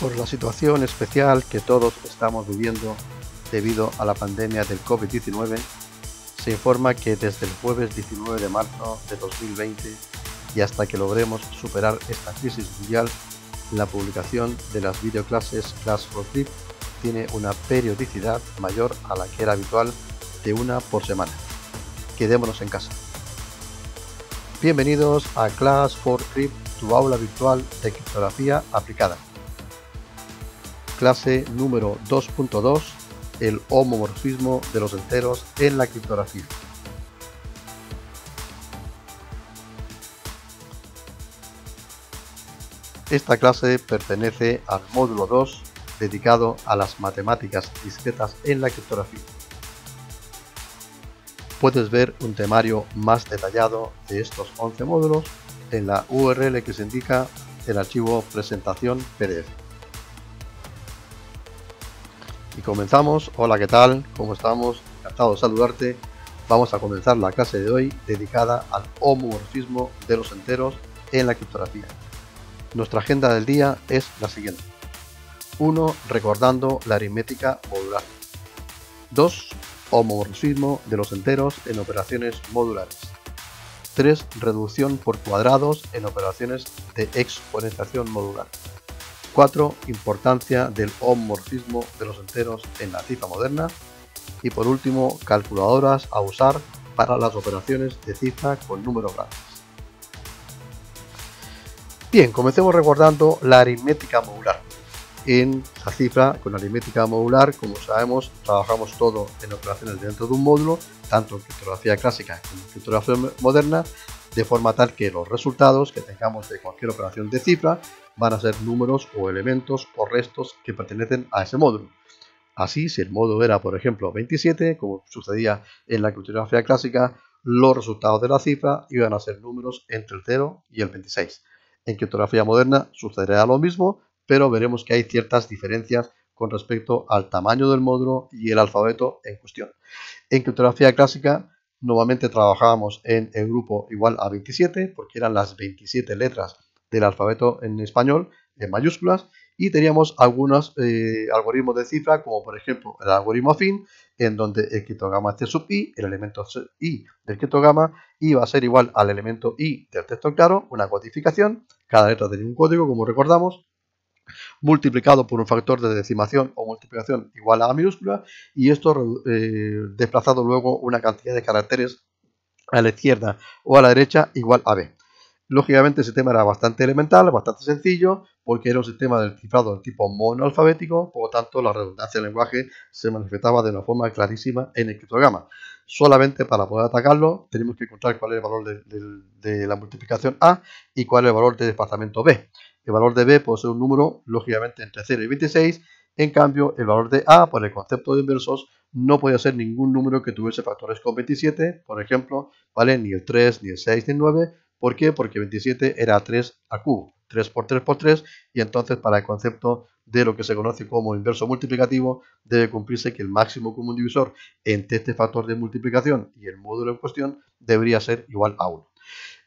por la situación especial que todos estamos viviendo debido a la pandemia del COVID-19, se informa que desde el jueves 19 de marzo de 2020 y hasta que logremos superar esta crisis mundial, la publicación de las videoclases Class for Trip tiene una periodicidad mayor a la que era habitual de una por semana. Quedémonos en casa. Bienvenidos a Class for Trip, tu aula virtual de criptografía aplicada clase número 2.2, el homomorfismo de los enteros en la criptografía. Esta clase pertenece al módulo 2 dedicado a las matemáticas discretas en la criptografía. Puedes ver un temario más detallado de estos 11 módulos en la URL que se indica el archivo presentación PDF y comenzamos. Hola, ¿qué tal? ¿Cómo estamos? Encantado de saludarte. Vamos a comenzar la clase de hoy dedicada al homomorfismo de los enteros en la criptografía. Nuestra agenda del día es la siguiente. 1. Recordando la aritmética modular. 2. Homomorfismo de los enteros en operaciones modulares. 3. Reducción por cuadrados en operaciones de exponenciación modular. 4. Importancia del homomorfismo de los enteros en la cifra moderna. Y por último, calculadoras a usar para las operaciones de cifra con números grandes. Bien, comencemos recordando la aritmética modular. En la cifra, con aritmética modular, como sabemos, trabajamos todo en operaciones dentro de un módulo, tanto en criptografía clásica como en criptografía moderna, de forma tal que los resultados que tengamos de cualquier operación de cifra van a ser números o elementos o restos que pertenecen a ese módulo. Así, si el módulo era, por ejemplo, 27, como sucedía en la criptografía clásica, los resultados de la cifra iban a ser números entre el 0 y el 26. En criptografía moderna sucederá lo mismo, pero veremos que hay ciertas diferencias con respecto al tamaño del módulo y el alfabeto en cuestión. En criptografía clásica, normalmente trabajábamos en el grupo igual a 27, porque eran las 27 letras del alfabeto en español en mayúsculas y teníamos algunos eh, algoritmos de cifra como por ejemplo el algoritmo fin en donde el criptograma C sub i, el elemento i del criptograma iba a ser igual al elemento i del texto claro, una codificación, cada letra tenía un código como recordamos, multiplicado por un factor de decimación o multiplicación igual a la minúscula y esto eh, desplazado luego una cantidad de caracteres a la izquierda o a la derecha igual a b. Lógicamente ese tema era bastante elemental, bastante sencillo, porque era un sistema del cifrado del tipo monoalfabético, por lo tanto la redundancia del lenguaje se manifestaba de una forma clarísima en el criptograma. Solamente para poder atacarlo tenemos que encontrar cuál es el valor de, la multiplicación A y cuál es el valor de desplazamiento B. El valor de B puede ser un número, lógicamente, entre 0 y 26, en cambio, el valor de A, por el concepto de inversos, no podía ser ningún número que tuviese factores con 27, por ejemplo, ¿vale? Ni el 3, ni el 6, ni el 9, ¿Por qué? Porque 27 era 3 a cubo, 3 por 3 por 3, y entonces para el concepto de lo que se conoce como inverso multiplicativo, debe cumplirse que el máximo común divisor entre este factor de multiplicación y el módulo en cuestión debería ser igual a 1.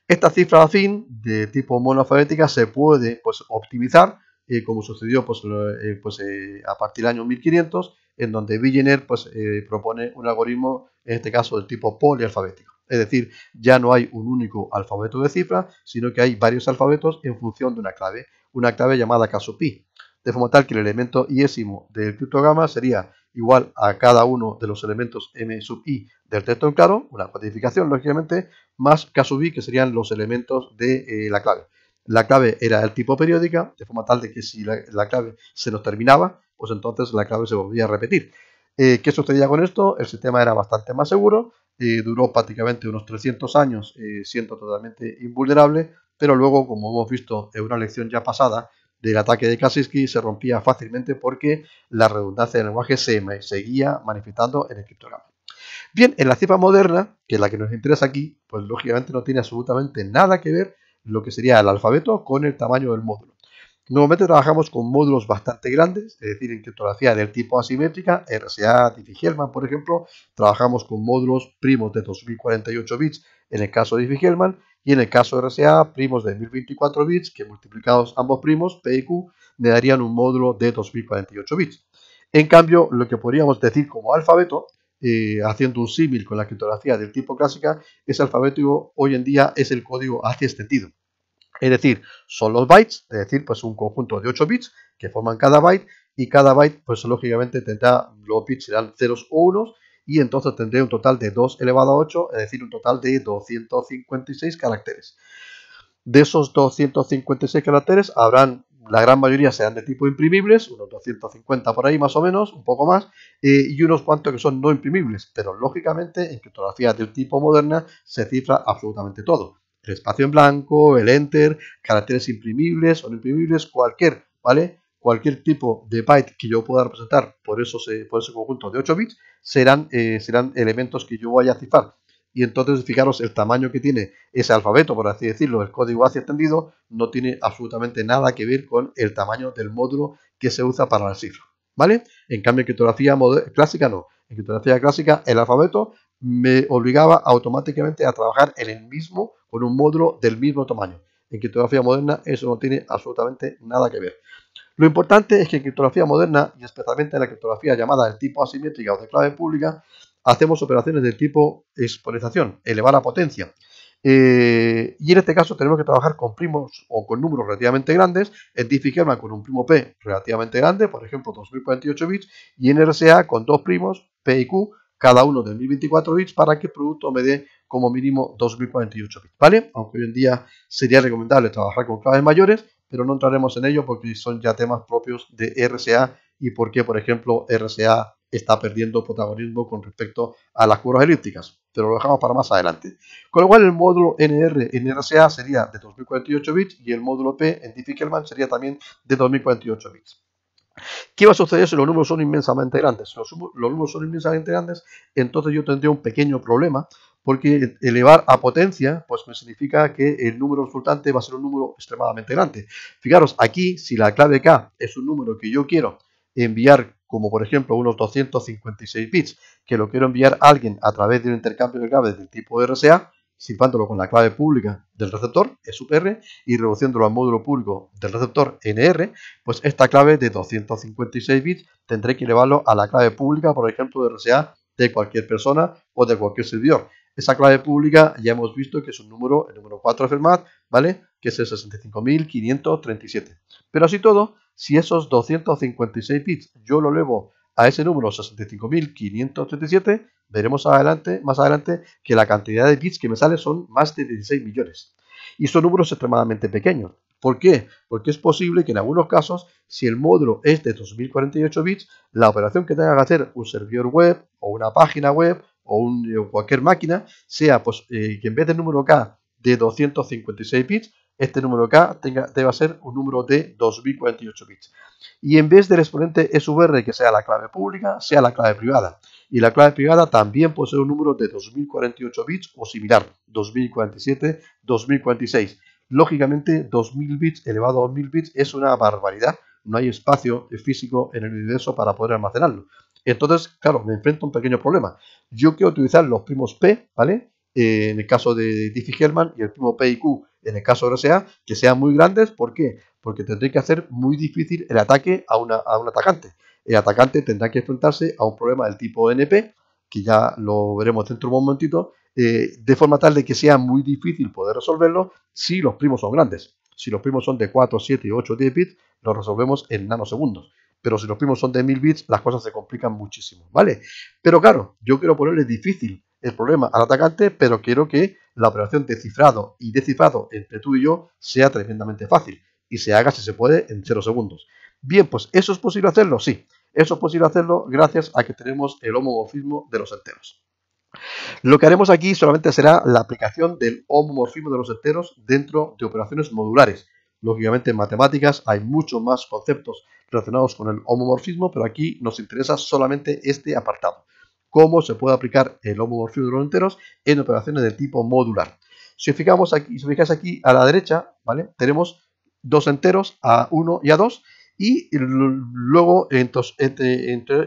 Esta cifra afín de tipo monoalfabética se puede pues, optimizar, eh, como sucedió pues, eh, pues eh, a partir del año 1500, en donde Villeneuve pues, propone un algoritmo, en este caso del tipo polialfabético. Es decir, ya no hay un único alfabeto de cifra sino que hay varios alfabetos en función de una clave, una clave llamada caso pi, de forma tal que el elemento iésimo del criptograma sería igual a cada uno de los elementos m sub i del texto en claro, una codificación lógicamente, más caso pi que serían los elementos de eh, la clave. La clave era el tipo periódica, de forma tal de que si la, clave se nos terminaba, pues entonces la clave se volvía a repetir. Eh, ¿Qué sucedía con esto? El sistema era bastante más seguro, duró prácticamente unos 300 años eh, siendo totalmente invulnerable, pero luego, como hemos visto en una lección ya pasada, del ataque de Kaczynski se rompía fácilmente porque la redundancia del lenguaje se seguía manifestando en el criptograma. Bien, en la cifra moderna, que es la que nos interesa aquí, pues lógicamente no tiene absolutamente nada que ver lo que sería el alfabeto con el tamaño del módulo. Normalmente trabajamos con módulos bastante grandes, es decir, en criptografía del tipo asimétrica, RSA, Diffie-Hellman, por ejemplo, trabajamos con módulos primos de 2048 bits en el caso de Diffie-Hellman y en el caso de RSA, primos de 1024 bits, que multiplicados ambos primos, P y Q, me darían un módulo de 2048 bits. En cambio, lo que podríamos decir como alfabeto, eh, haciendo un símil con la criptografía del tipo clásica, es alfabético hoy en día es el código hacia extendido es decir, son los bytes, es decir, pues un conjunto de 8 bits que forman cada byte y cada byte pues lógicamente tendrá, los bits serán ceros o unos y entonces tendré un total de 2 elevado a 8, es decir, un total de 256 caracteres. De esos 256 caracteres habrán, la gran mayoría serán de tipo imprimibles, unos 250 por ahí más o menos, un poco más, eh, y unos cuantos que son no imprimibles, pero lógicamente en criptografía del tipo moderna se cifra absolutamente todo. El espacio en blanco, el enter, caracteres imprimibles o no imprimibles, cualquier, ¿vale? Cualquier tipo de byte que yo pueda representar por, eso por ese conjunto de 8 bits serán, eh, serán elementos que yo voy a cifrar. Y entonces, fijaros, el tamaño que tiene ese alfabeto, por así decirlo, el código hacia extendido, no tiene absolutamente nada que ver con el tamaño del módulo que se usa para la cifra. ¿Vale? En cambio, en criptografía clásica no. En criptografía clásica, el alfabeto me obligaba automáticamente a trabajar en el mismo, con un módulo del mismo tamaño. En criptografía moderna eso no tiene absolutamente nada que ver. Lo importante es que en criptografía moderna, y especialmente en la criptografía llamada del tipo asimétrica o de clave pública, hacemos operaciones del tipo exponenciación, elevar la potencia. Eh, y en este caso tenemos que trabajar con primos o con números relativamente grandes, en Diffie-Hellman con un primo P relativamente grande, por ejemplo 2048 bits, y en RSA con dos primos P y Q cada uno de 1024 bits para que el producto me dé como mínimo 2048 bits, ¿vale? Aunque hoy en día sería recomendable trabajar con claves mayores, pero no entraremos en ello porque son ya temas propios de RCA y porque, por ejemplo, RCA está perdiendo protagonismo con respecto a las curvas elípticas, pero lo dejamos para más adelante. Con lo cual el módulo NR en RSA sería de 2048 bits y el módulo P en Diffie-Hellman sería también de 2048 bits. ¿Qué va a suceder si los números son inmensamente grandes? Si los, números son inmensamente grandes, entonces yo tendría un pequeño problema, porque elevar a potencia, pues me significa que el número resultante va a ser un número extremadamente grande. Fijaros, aquí, si la clave K es un número que yo quiero enviar como por ejemplo unos 256 bits, que lo quiero enviar a alguien a través de un intercambio de claves del tipo RSA, silbándolo con la clave pública del receptor, R, y reduciéndolo al módulo público del receptor NR, pues esta clave de 256 bits tendré que elevarlo a la clave pública, por ejemplo, de RSA de cualquier persona o de cualquier servidor. Esa clave pública ya hemos visto que es un número, el número 4 de Fermat, ¿vale? Que es el 65.537. Pero así todo, si esos 256 bits yo lo elevo a ese número 65.537, veremos adelante, más adelante que la cantidad de bits que me sale son más de 16 millones. Y son números extremadamente pequeños. ¿Por qué? Porque es posible que en algunos casos, si el módulo es de 2048 bits, la operación que tenga que hacer un servidor web o una página web o, cualquier máquina sea pues, eh, que en vez del número K de 256 bits, este número K tenga, debe ser un número de 2048 bits. Y en vez del exponente SVR, que sea la clave pública, sea la clave privada. Y la clave privada también puede ser un número de 2048 bits o similar, 2047, 2046. Lógicamente, 2000 bits elevado a 2000 bits es una barbaridad. No hay espacio físico en el universo para poder almacenarlo. Entonces, claro, me enfrento a un pequeño problema. Yo quiero utilizar los primos P, ¿vale? Eh, en el caso de Diffie Hellman y el primo P en el caso de RSA, que sean muy grandes. ¿Por qué? Porque tendré que hacer muy difícil el ataque a, un atacante. El atacante tendrá que enfrentarse a un problema del tipo NP, que ya lo veremos dentro de un momentito, eh, de forma tal de que sea muy difícil poder resolverlo si los primos son grandes. Si los primos son de 4, 7, 8, 10 bits, lo resolvemos en nanosegundos. Pero si los primos son de 1000 bits, las cosas se complican muchísimo, ¿vale? Pero claro, yo quiero ponerle difícil el problema al atacante, pero quiero que la operación de cifrado y descifrado entre tú y yo sea tremendamente fácil y se haga, si se puede, en 0 segundos. Bien, pues ¿eso es posible hacerlo? Sí, eso es posible hacerlo gracias a que tenemos el homomorfismo de los enteros. Lo que haremos aquí solamente será la aplicación del homomorfismo de los enteros dentro de operaciones modulares. Lógicamente en matemáticas hay muchos más conceptos relacionados con el homomorfismo, pero aquí nos interesa solamente este apartado cómo se puede aplicar el homomorfismo de los enteros en operaciones de tipo modular. Si os, fijamos aquí, si os fijáis aquí a la derecha, ¿vale? tenemos dos enteros, A1 y A2, y luego entre,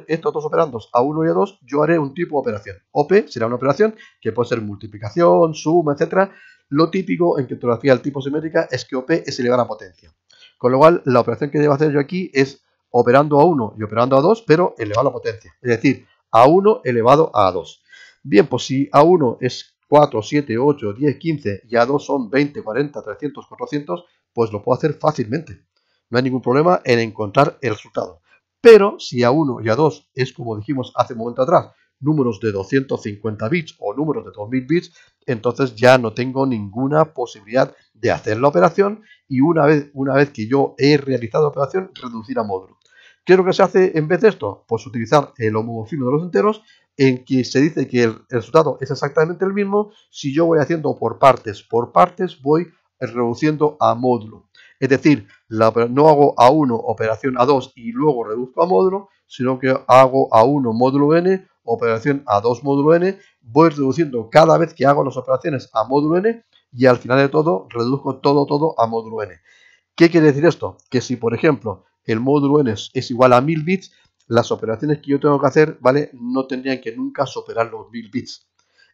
estos dos operandos, A1 y A2, yo haré un tipo de operación. OP será una operación que puede ser multiplicación, suma, etcétera. Lo típico en criptografía del tipo simétrica es que OP es elevar a potencia. Con lo cual, la operación que debo hacer yo aquí es operando a 1 y operando a 2, pero elevar a la potencia. Es decir, a1 elevado a 2 Bien, pues si A1 es 4, 7, 8, 10, 15 y A2 son 20, 40, 300, 400, pues lo puedo hacer fácilmente. No hay ningún problema en encontrar el resultado. Pero si A1 y A2 es como dijimos hace un momento atrás, números de 250 bits o números de 2000 bits, entonces ya no tengo ninguna posibilidad de hacer la operación y una vez, una vez que yo he realizado la operación, reducir a módulo. ¿Qué es lo que se hace en vez de esto? Pues utilizar el homomorfismo de los enteros, en que se dice que el resultado es exactamente el mismo. Si yo voy haciendo por partes, por partes voy reduciendo a módulo. Es decir, no hago a 1 operación a 2 y luego reduzco a módulo, sino que hago a 1 módulo n, operación a 2 módulo n, voy reduciendo cada vez que hago las operaciones a módulo n y al final de todo reduzco todo, todo a módulo n. ¿Qué quiere decir esto? Que si, por ejemplo, el módulo n es, igual a 1000 bits, las operaciones que yo tengo que hacer, ¿vale? No tendrían que nunca superar los 1000 bits.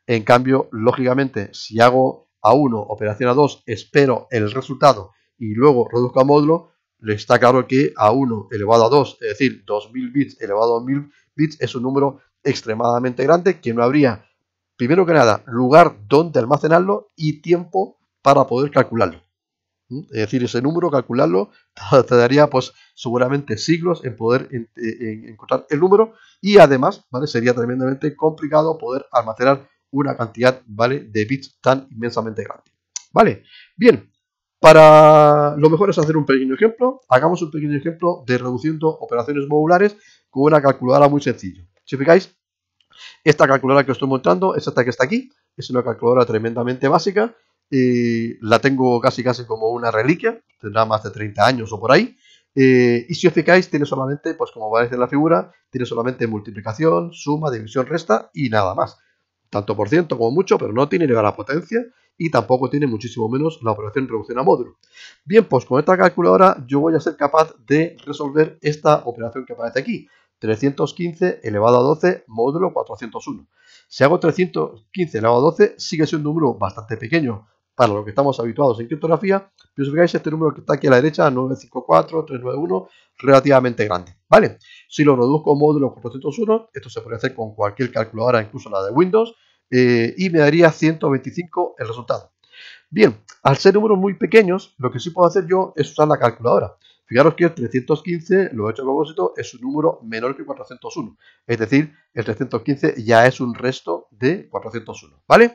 En cambio, lógicamente, si hago a 1, operación a 2, espero el resultado y luego reduzco a módulo, le está claro que a 1 elevado a 2, es decir, 2000 bits elevado a 1000 bits es un número extremadamente grande que no habría, primero que nada, lugar donde almacenarlo y tiempo para poder calcularlo. Es decir, ese número, calcularlo, te daría pues seguramente siglos en poder eh, encontrar el número y además, ¿vale? Sería tremendamente complicado poder almacenar una cantidad, ¿vale? De bits tan inmensamente grande. ¿Vale? Bien, para lo mejor es hacer un pequeño ejemplo. Hagamos un pequeño ejemplo de reduciendo operaciones modulares con una calculadora muy sencilla. Si fijáis, esta calculadora que os estoy mostrando es esta que está aquí. Es una calculadora tremendamente básica la tengo casi casi como una reliquia, tendrá más de 30 años o por ahí. Eh, y si os fijáis, tiene solamente, pues como aparece en la figura, tiene solamente multiplicación, suma, división, resta y nada más. Tanto por ciento como mucho, pero no tiene elevada potencia y tampoco tiene muchísimo menos la operación reducción a módulo. Bien, pues con esta calculadora yo voy a ser capaz de resolver esta operación que aparece aquí. 315 elevado a 12 módulo 401. Si hago 315 elevado a 12, sigue siendo un número bastante pequeño, para lo que estamos habituados en criptografía, pero si fijáis, este número que está aquí a la derecha, 954, 391, relativamente grande, ¿vale? Si lo reduzco a módulo 401, esto se puede hacer con cualquier calculadora, incluso la de Windows, eh, y me daría 125 el resultado. Bien, al ser números muy pequeños, lo que sí puedo hacer yo es usar la calculadora. Fijaros que el 315, lo he hecho a propósito, es un número menor que 401. Es decir, el 315 ya es un resto de 401, ¿vale?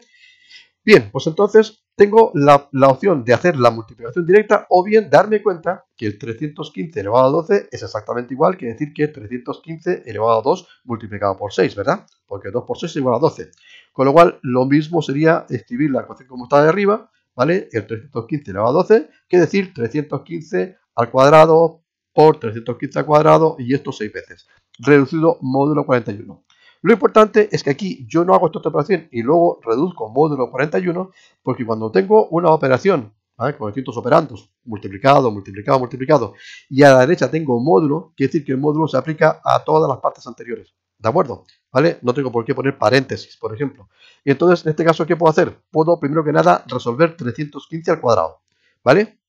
Bien, pues entonces tengo la, opción de hacer la multiplicación directa o bien darme cuenta que el 315 elevado a 12 es exactamente igual, que decir que 315 elevado a 2 multiplicado por 6, ¿verdad? Porque 2 por 6 es igual a 12. Con lo cual, lo mismo sería escribir la ecuación como está de arriba, ¿vale? El 315 elevado a 12, que decir 315 al cuadrado por 315 al cuadrado y esto 6 veces, reducido módulo 41. Lo importante es que aquí yo no hago esta operación y luego reduzco módulo 41, porque cuando tengo una operación ¿vale? con distintos operandos, multiplicado, multiplicado, multiplicado, y a la derecha tengo módulo, quiere decir que el módulo se aplica a todas las partes anteriores. ¿De acuerdo? ¿Vale? No tengo por qué poner paréntesis, por ejemplo. Y entonces, en este caso, ¿qué puedo hacer? Puedo, primero que nada, resolver 315 al cuadrado. ¿Vale?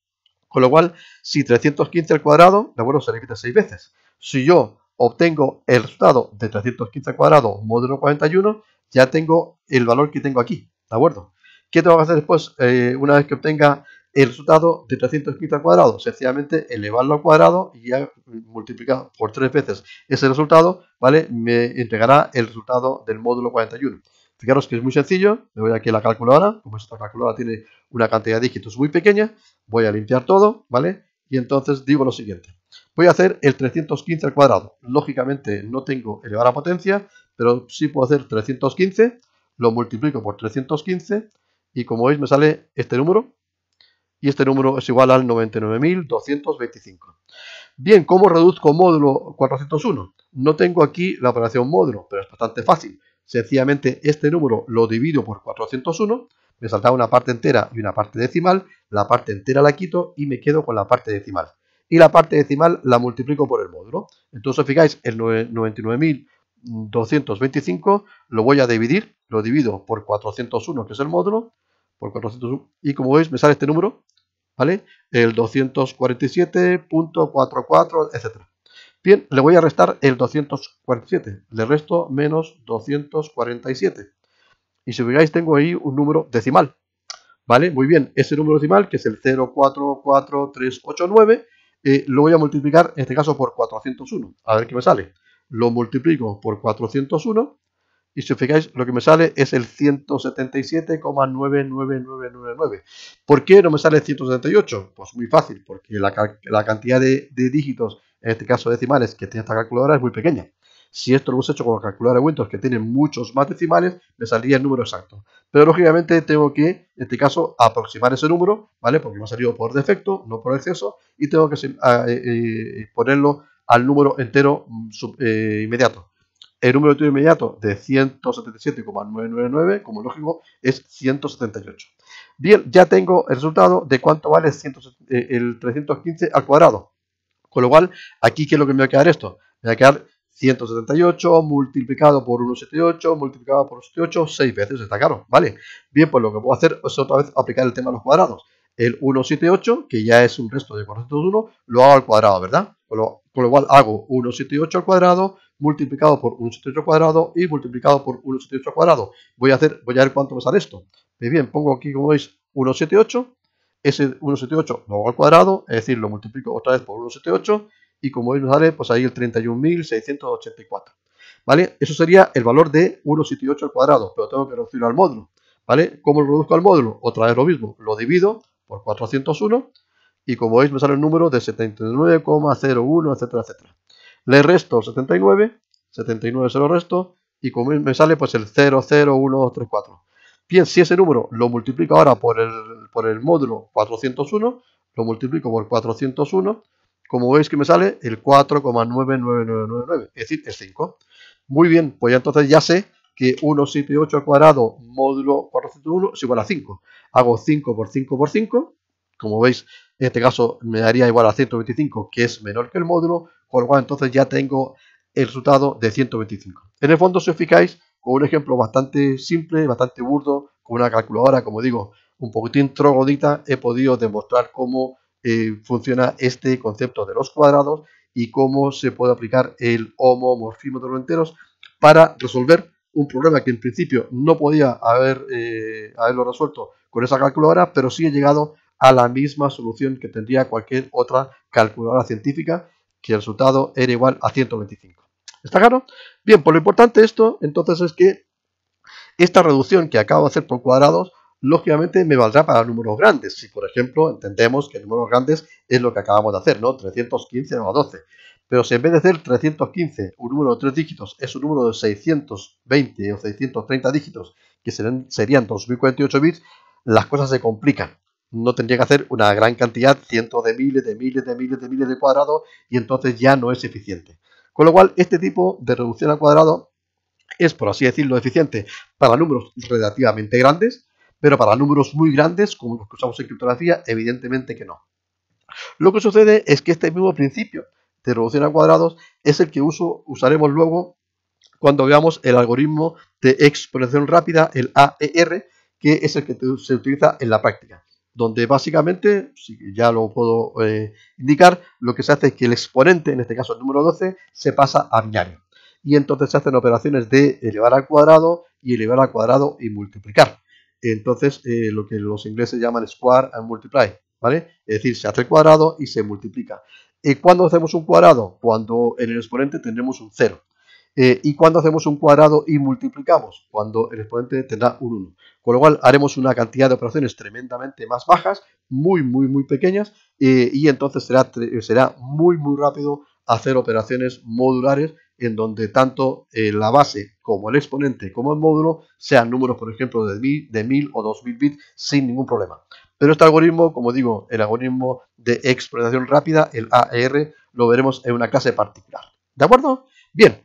Con lo cual, si 315 al cuadrado, de acuerdo, se repite 6 veces. Si yo obtengo el resultado de 315 cuadrado, módulo 41, ya tengo el valor que tengo aquí, ¿de acuerdo? ¿Qué tengo que hacer después eh, una vez que obtenga el resultado de 315 al cuadrado? Sencillamente elevarlo al cuadrado y ya multiplicar por tres veces ese resultado, ¿vale? Me entregará el resultado del módulo 41. Fijaros que es muy sencillo, me voy aquí a la calculadora, como esta calculadora tiene una cantidad de dígitos muy pequeña, voy a limpiar todo, ¿vale? y entonces digo lo siguiente. Voy a hacer el 315 al cuadrado. Lógicamente no tengo elevada potencia, pero sí puedo hacer 315, lo multiplico por 315 y como veis me sale este número y este número es igual al 99.225. Bien, ¿cómo reduzco módulo 401? No tengo aquí la operación módulo, pero es bastante fácil. Sencillamente este número lo divido por 401 me saltaba una parte entera y una parte decimal, la parte entera la quito y me quedo con la parte decimal. Y la parte decimal la multiplico por el módulo. Entonces, fijáis, el 99.225 lo voy a dividir, lo divido por 401, que es el módulo, por 401, y como veis me sale este número, ¿vale? El 247.44, etc. Bien, le voy a restar el 247, le resto menos 247. Y si fijáis, tengo ahí un número decimal. ¿Vale? Muy bien, ese número decimal, que es el 044389, eh, lo voy a multiplicar, en este caso, por 401. A ver qué me sale. Lo multiplico por 401. Y si os fijáis, lo que me sale es el 177,99999. ¿Por qué no me sale 178? Pues muy fácil, porque la, cantidad de, de dígitos, en este caso decimales, que tiene esta calculadora es muy pequeña. Si esto lo hubiese hecho con la de Windows, que tiene muchos más decimales, me salía el número exacto. Pero lógicamente tengo que, en este caso, aproximar ese número, ¿vale? Porque me ha salido por defecto, no por exceso, y tengo que ah, eh, eh, ponerlo al número entero mm, eh, inmediato. El número entero inmediato de 177,999, como lógico, es 178. Bien, ya tengo el resultado de cuánto vale el 315 al cuadrado. Con lo cual, aquí, ¿qué es lo que me va a quedar esto? Me a quedar 178 multiplicado por 178 multiplicado por 178 6 veces, está claro, ¿vale? Bien, pues lo que puedo hacer es otra vez aplicar el tema de los cuadrados. El 178, que ya es un resto de 401, lo hago al cuadrado, ¿verdad? Con lo, lo cual hago 178 al cuadrado multiplicado por 178 al cuadrado y multiplicado por 178 al cuadrado. Voy a, hacer, voy a ver cuánto me sale esto. Muy bien, pongo aquí, como veis, 178. Ese 178 lo hago al cuadrado, es decir, lo multiplico otra vez por 178 y como veis nos sale pues ahí el 31.684. ¿Vale? Eso sería el valor de 1,78 al cuadrado, pero tengo que reducirlo al módulo. ¿Vale? ¿Cómo lo reduzco al módulo? Otra vez lo mismo, lo divido por 401 y como veis me sale el número de 79,01, etcétera, etcétera. Le resto 79, 79 se lo resto y como veis me sale pues el 0,01234. Bien, si ese número lo multiplico ahora por el, por el módulo 401, lo multiplico por 401 como veis que me sale el 4,99999, es decir, el 5. Muy bien, pues ya entonces ya sé que 178 al cuadrado módulo 401 es igual a 5. Hago 5 por 5 por 5. Como veis, en este caso me daría igual a 125, que es menor que el módulo, con lo cual entonces ya tengo el resultado de 125. En el fondo, si os fijáis, con un ejemplo bastante simple, bastante burdo, con una calculadora, como digo, un poquitín trogodita, he podido demostrar cómo eh, funciona este concepto de los cuadrados y cómo se puede aplicar el homomorfismo de los enteros para resolver un problema que en principio no podía haber, eh, haberlo resuelto con esa calculadora, pero sí he llegado a la misma solución que tendría cualquier otra calculadora científica, que el resultado era igual a 125. ¿Está claro? Bien, pues lo importante de esto entonces es que esta reducción que acabo de hacer por cuadrados lógicamente me valdrá para números grandes. Si, por ejemplo, entendemos que números grandes es lo que acabamos de hacer, ¿no? 315 a 12. Pero si en vez de ser 315, un número de 3 dígitos, es un número de 620 o 630 dígitos, que serían, serían 2048 bits, las cosas se complican. No tendría que hacer una gran cantidad, cientos de miles, de miles, de miles, de miles de cuadrados, y entonces ya no es eficiente. Con lo cual, este tipo de reducción al cuadrado es, por así decirlo, eficiente para números relativamente grandes, pero para números muy grandes, como los que usamos en criptografía, evidentemente que no. Lo que sucede es que este mismo principio de reducción a cuadrados es el que usaremos luego cuando veamos el algoritmo de exponenciación rápida, el AER, que es el que se utiliza en la práctica, donde básicamente, si ya lo puedo eh, indicar, lo que se hace es que el exponente, en este caso el número 12, se pasa a binario. Y entonces se hacen operaciones de elevar al cuadrado y elevar al cuadrado y multiplicar. Entonces, eh, lo que los ingleses llaman square and multiply, ¿vale? Es decir, se hace cuadrado y se multiplica. ¿Y cuándo hacemos un cuadrado? Cuando en el exponente tendremos un 0. Eh, ¿Y cuándo hacemos un cuadrado y multiplicamos? Cuando el exponente tendrá un 1. Con lo cual haremos una cantidad de operaciones tremendamente más bajas, muy, muy, muy pequeñas, eh, y entonces será, será muy, muy rápido hacer operaciones modulares en donde tanto eh, la base como el exponente como el módulo sean números, por ejemplo, de 1000, de o 2000 bits sin ningún problema. Pero este algoritmo, como digo, el algoritmo de exploración rápida, el AR, e lo veremos en una clase particular. ¿De acuerdo? Bien.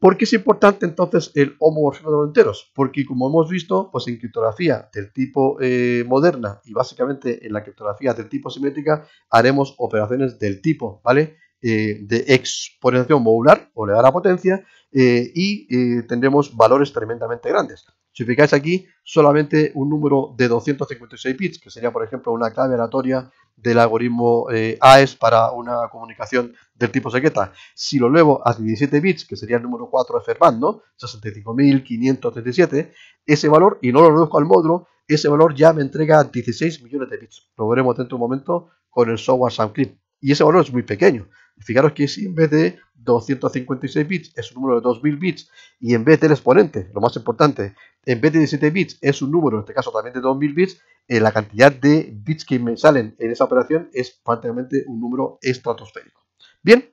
¿Por qué es importante entonces el homomorfismo de los enteros? Porque como hemos visto, pues en criptografía del tipo eh, moderna y básicamente en la criptografía del tipo simétrica haremos operaciones del tipo, ¿vale? Eh, de exponenciación modular o le da la potencia eh, y eh, tendremos valores tremendamente grandes. Si fijáis aquí, solamente un número de 256 bits, que sería por ejemplo una clave aleatoria del algoritmo AES para una comunicación del tipo secreta. Si lo llevo a 17 bits, que sería el número 4 de Fermat, 65.537, ese valor, y no lo reduzco al módulo, ese valor ya me entrega 16 millones de bits. Lo veremos dentro de un momento con el software SoundClip y ese valor es muy pequeño. Fijaros que si en vez de 256 bits es un número de 2000 bits y en vez del exponente, lo más importante, en vez de 17 bits es un número, en este caso también de 2000 bits, eh, la cantidad de bits que me salen en esa operación es prácticamente un número estratosférico. Bien,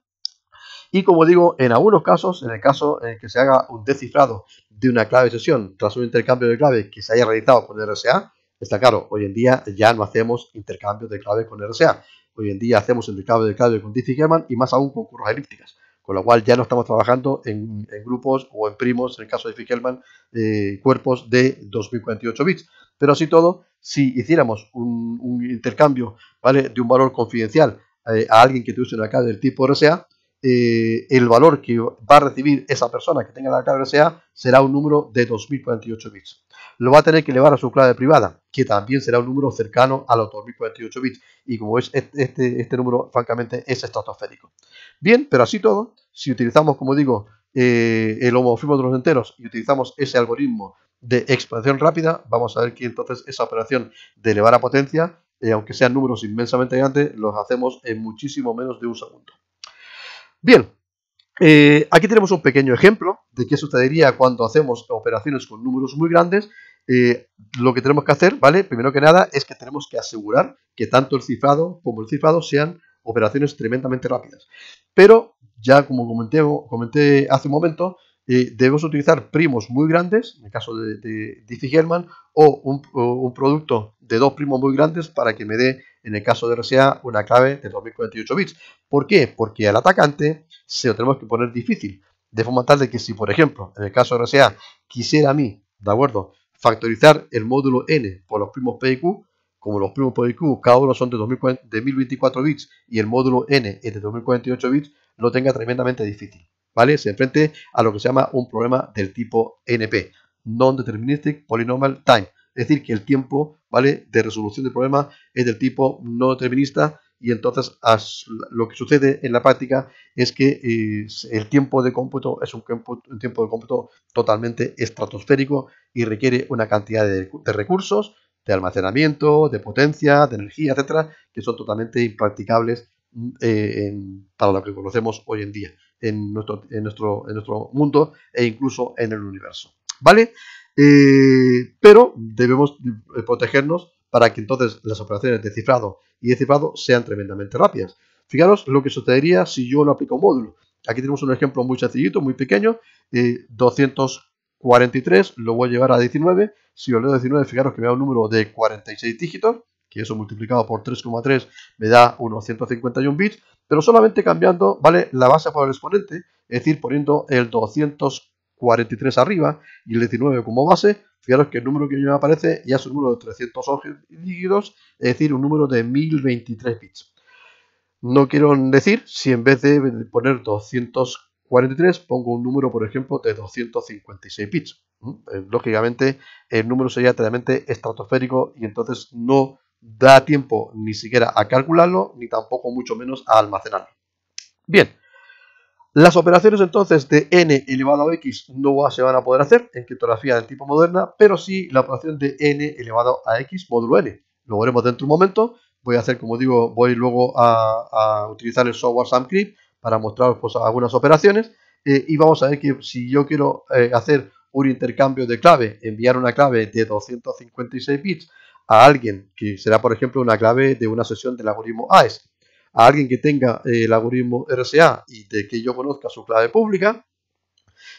y como digo, en algunos casos, en el caso en que se haga un descifrado de una clave de sesión tras un intercambio de clave que se haya realizado con RSA, está claro, hoy en día ya no hacemos intercambios de clave con RSA. Hoy en día hacemos el cable de cable con DC hellman y más aún con curvas elípticas. Con lo cual ya no estamos trabajando en, grupos o en primos, en el caso de Fickelman, eh, cuerpos de 2048 bits. Pero así todo, si hiciéramos un, intercambio ¿vale? de un valor confidencial eh, a alguien que te use una clave del tipo RSA, eh, el valor que va a recibir esa persona que tenga la clave SA será un número de 2048 bits. Lo va a tener que elevar a su clave privada, que también será un número cercano a los 2048 bits. Y como es este, este, número, francamente, es estratosférico. Bien, pero así todo, si utilizamos, como digo, eh, el homofilmo de los enteros y utilizamos ese algoritmo de expansión rápida, vamos a ver que entonces esa operación de elevar a potencia, eh, aunque sean números inmensamente grandes, los hacemos en muchísimo menos de un segundo. Bien, eh, aquí tenemos un pequeño ejemplo de qué sucedería cuando hacemos operaciones con números muy grandes. Eh, lo que tenemos que hacer, ¿vale? Primero que nada es que tenemos que asegurar que tanto el cifrado como el cifrado sean operaciones tremendamente rápidas. Pero ya como comenté hace un momento, y debemos utilizar primos muy grandes, en el caso de, de Diffie-Hellman, o un, producto de dos primos muy grandes para que me dé, en el caso de RSA, una clave de 2048 bits. ¿Por qué? Porque al atacante se lo tenemos que poner difícil, de forma tal de que si, por ejemplo, en el caso de RSA, quisiera a mí, ¿de acuerdo?, factorizar el módulo n por los primos P y Q, como los primos P y Q cada uno son de, 1024 bits y el módulo n es de 2048 bits, lo tenga tremendamente difícil. ¿vale? Se enfrente a lo que se llama un problema del tipo NP, Non-Deterministic Polynomial Time, es decir, que el tiempo, ¿vale? De resolución del problema es del tipo no determinista y entonces lo que sucede en la práctica es que eh, el tiempo de cómputo es un, tiempo de cómputo totalmente estratosférico y requiere una cantidad de, recursos, de almacenamiento, de potencia, de energía, etcétera, que son totalmente impracticables mm, eh, para lo que conocemos hoy en día en nuestro, en nuestro, en nuestro mundo e incluso en el universo. ¿Vale? Eh, pero debemos protegernos para que entonces las operaciones de cifrado y de cifrado sean tremendamente rápidas. Fijaros lo que sucedería si yo no aplico un módulo. Aquí tenemos un ejemplo muy sencillito, muy pequeño, 243, eh, lo voy a llevar a 19, si lo leo 19, fijaros que me da un número de 46 dígitos, que eso multiplicado por 3,3 me da unos 151 bits, pero solamente cambiando, ¿vale? La base por el exponente, es decir, poniendo el 243 arriba y el 19 como base, fijaros que el número que me aparece ya es un número de 300 dígitos, es decir, un número de 1023 bits. No quiero decir si en vez de poner 243 pongo un número, por ejemplo, de 256 bits. ¿Mm? Eh, lógicamente el número sería totalmente estratosférico y entonces no da tiempo ni siquiera a calcularlo, ni tampoco mucho menos a almacenarlo. Bien, las operaciones entonces de n elevado a x no se van a poder hacer en criptografía del tipo moderna, pero sí la operación de n elevado a x módulo n. Lo veremos dentro de un momento. Voy a hacer, como digo, voy luego a, utilizar el software SamCrypt para mostraros pues, algunas operaciones. Eh, y vamos a ver que si yo quiero eh, hacer un intercambio de clave, enviar una clave de 256 bits a alguien, que será por ejemplo una clave de una sesión del algoritmo AES, a alguien que tenga eh, el algoritmo RSA y de que yo conozca su clave pública,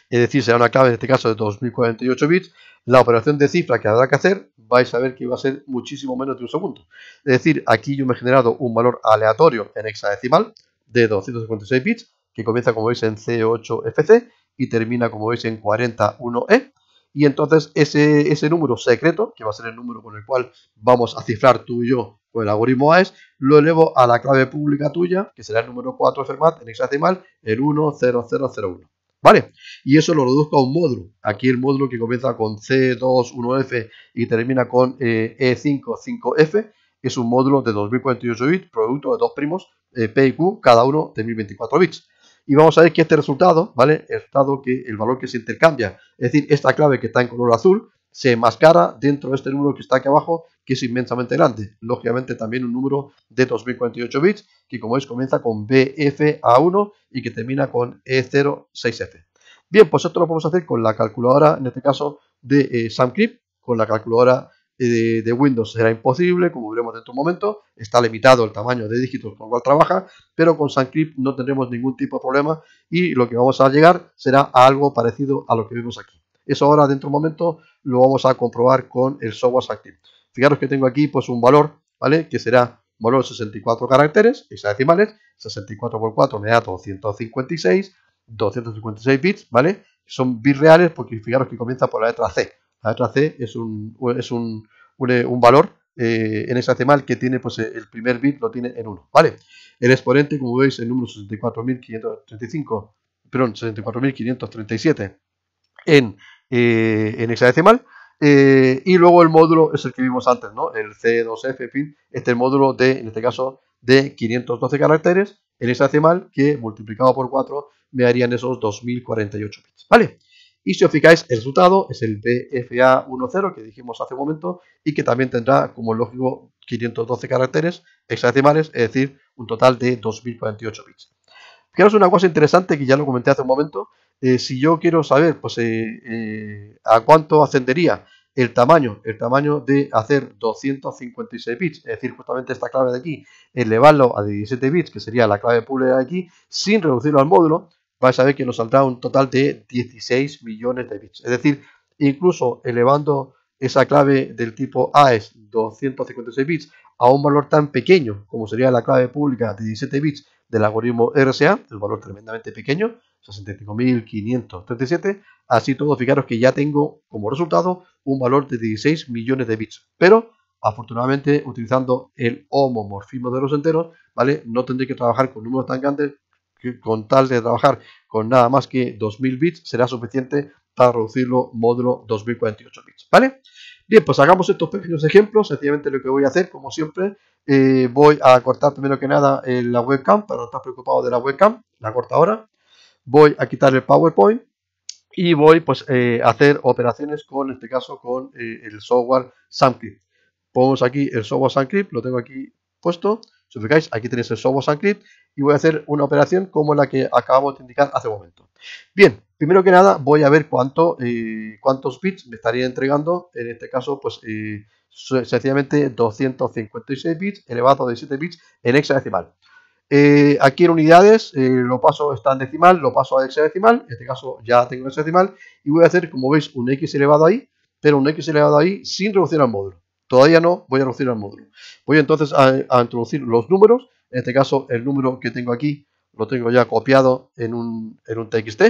es decir, será una clave en este caso de 2048 bits, la operación de cifra que habrá que hacer, vais a ver que va a ser muchísimo menos de un segundo. Es decir, aquí yo me he generado un valor aleatorio en hexadecimal de 256 bits, que comienza como veis en C8FC y termina como veis en 41E, y entonces ese, ese número secreto, que va a ser el número con el cual vamos a cifrar tú y yo con el algoritmo AES, lo elevo a la clave pública tuya, que será el número 4 Fermat en hexadecimal, el 10001. ¿Vale? Y eso lo reduzco a un módulo. Aquí el módulo que comienza con C21F y termina con E55F eh, e es un módulo de 2048 bits, producto de dos primos eh, P y Q, cada uno de 1024 bits y vamos a ver que este resultado, ¿vale? El que el valor que se intercambia, es decir, esta clave que está en color azul, se enmascara dentro de este número que está aquí abajo, que es inmensamente grande. Lógicamente también un número de 2048 bits, que como veis comienza con BFA1 y que termina con E06F. Bien, pues esto lo podemos hacer con la calculadora, en este caso de eh, con la calculadora de, Windows será imposible, como veremos dentro de un momento. Está limitado el tamaño de dígitos con el cual trabaja, pero con SunCrypt no tendremos ningún tipo de problema y lo que vamos a llegar será algo parecido a lo que vemos aquí. Eso ahora dentro de un momento lo vamos a comprobar con el software activo Fijaros que tengo aquí pues un valor, ¿vale? Que será valor 64 caracteres, decimales 64 por 4 me da 256, 256 bits, ¿vale? Son bits reales porque fijaros que comienza por la letra C, la letra C es un, es un, eh, valor eh, en hexadecimal que tiene pues, eh, el primer bit lo tiene en 1. ¿vale? El exponente, como veis, el número 64.535, perdón, 64.537 en, eh, en hexadecimal. y luego el módulo es el que vimos antes, ¿no? El C2F, este es módulo de, en este caso, de 512 caracteres en hexadecimal que multiplicado por 4 me harían esos 2048 bits, ¿vale? Y si os fijáis, el resultado es el bfa 10 que dijimos hace un momento y que también tendrá, como lógico, 512 caracteres hexadecimales, es decir, un total de 2048 bits. Fijaros una cosa interesante que ya lo comenté hace un momento. Eh, si yo quiero saber pues, eh, eh, a cuánto ascendería el tamaño, el tamaño de hacer 256 bits, es decir, justamente esta clave de aquí, elevarlo a 17 bits, que sería la clave pública de aquí, sin reducirlo al módulo, vais a ver que nos saldrá un total de 16 millones de bits. Es decir, incluso elevando esa clave del tipo AES 256 bits a un valor tan pequeño como sería la clave pública de 17 bits del algoritmo RSA, el valor tremendamente pequeño, 65.537, así todo fijaros que ya tengo como resultado un valor de 16 millones de bits, pero afortunadamente utilizando el homomorfismo de los enteros, ¿vale? No tendré que trabajar con números tan grandes con tal de trabajar con nada más que 2000 bits será suficiente para reducirlo módulo 2048 bits, ¿vale? Bien, pues hagamos estos pequeños ejemplos, sencillamente lo que voy a hacer, como siempre, eh, voy a cortar primero que nada eh, la webcam, para no estar preocupado de la webcam, la corta ahora, voy a quitar el PowerPoint y voy pues eh, a hacer operaciones con, este caso, con el software SamCrypt. Ponemos aquí el software SamCrypt, lo tengo aquí puesto, si os fijáis, aquí tenéis el software y voy a hacer una operación como la que acabamos de indicar hace un momento. Bien, primero que nada voy a ver cuánto, eh, cuántos bits me estaría entregando. En este caso, pues eh, sencillamente 256 bits elevado a 17 bits en hexadecimal. Eh, aquí en unidades lo paso está en decimal, lo paso a hexadecimal, en este caso ya tengo hexadecimal y voy a hacer como veis un x elevado ahí, pero un x elevado ahí sin reducir al módulo. Todavía no, voy a reducir el módulo. Voy entonces a, introducir los números, en este caso el número que tengo aquí lo tengo ya copiado en un, en un TXT,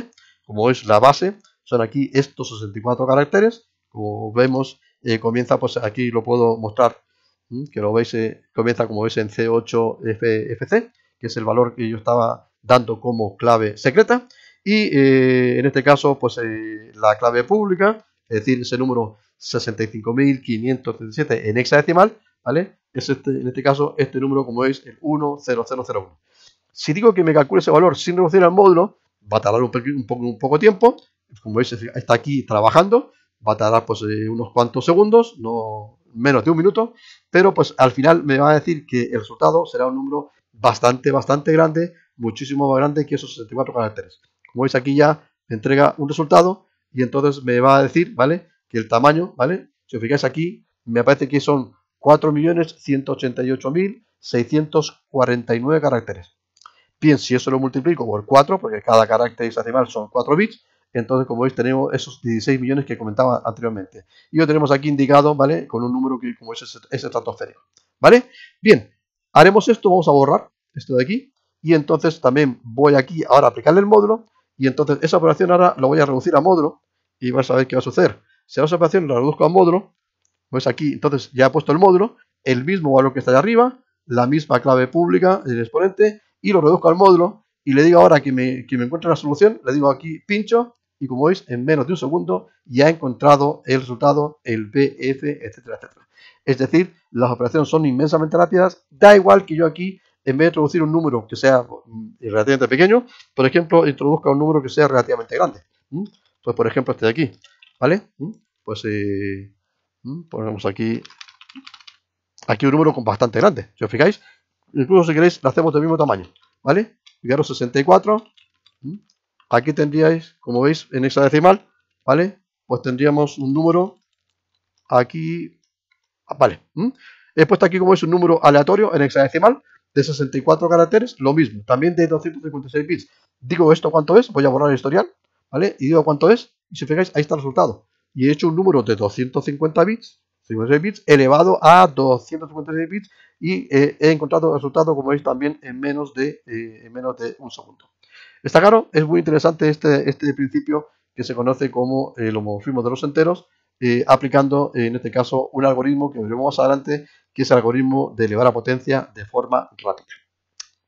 como es la base, son aquí estos 64 caracteres, como vemos eh, comienza, pues aquí lo puedo mostrar, que lo veis, eh, comienza como veis en c 8 ffc que es el valor que yo estaba dando como clave secreta, y eh, en este caso pues la clave pública, es decir, ese número 65.537 en hexadecimal, ¿vale? Es este, en este caso este número como veis, el 10001. Si digo que me calcule ese valor sin reducir al módulo, va a tardar un, poco, un poco tiempo, como veis está aquí trabajando, va a tardar pues eh, unos cuantos segundos, no menos de un minuto, pero pues al final me va a decir que el resultado será un número bastante, bastante grande, muchísimo más grande que esos 64 caracteres. Como veis aquí ya me entrega un resultado y entonces me va a decir, ¿vale? que el tamaño, ¿vale? Si os fijáis aquí, me parece que son 4.188.649 caracteres. Bien, si eso lo multiplico por 4, porque cada carácter decimal son 4 bits, entonces como veis tenemos esos 16 millones que comentaba anteriormente. Y lo tenemos aquí indicado, ¿vale? Con un número que como es, es estratosférico, ¿vale? Bien, haremos esto, vamos a borrar esto de aquí, y entonces también voy aquí ahora a aplicarle el módulo, y entonces esa operación ahora lo voy a reducir a módulo, y vas a ver qué va a suceder. Si la operación la reduzco a módulo, pues aquí entonces ya he puesto el módulo, el mismo valor que está allá arriba, la misma clave pública del exponente y lo reduzco al módulo y le digo ahora que me, que me encuentre la solución, le digo aquí pincho y como veis en menos de un segundo ya he encontrado el resultado, el BF, etcétera, etcétera. Es decir, las operaciones son inmensamente rápidas, da igual que yo aquí en vez de introducir un número que sea mm, relativamente pequeño, por ejemplo, introduzca un número que sea relativamente grande. Pues por ejemplo este de aquí, ¿Vale? Pues eh, ponemos aquí, aquí un número con bastante grande, si os fijáis. Incluso si queréis, lo hacemos del mismo tamaño, ¿vale? Fijaros 64. Aquí tendríais, como veis, en hexadecimal, ¿vale? Pues tendríamos un número aquí, ¿vale? He puesto aquí, como veis, un número aleatorio en hexadecimal de 64 caracteres, lo mismo, también de 256 bits. Digo esto cuánto es, voy a borrar el historial, ¿vale? Y digo cuánto es, y si fijáis, ahí está el resultado. Y he hecho un número de 250 bits, bits, elevado a 256 bits y eh, he encontrado el resultado, como veis, también en menos de, eh, en menos de un segundo. Está claro, es muy interesante este, este principio que se conoce como el homofismo de los enteros, eh, aplicando en este caso un algoritmo que veremos más adelante, que es el algoritmo de elevar a potencia de forma rápida.